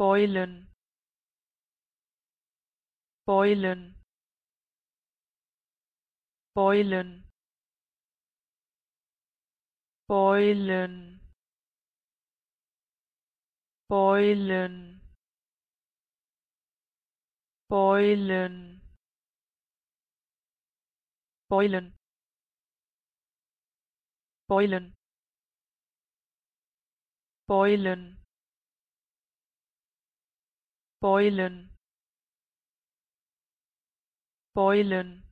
beulen beulen beulen beulen beulen beulen beulen beulen beulen beulen Beulen.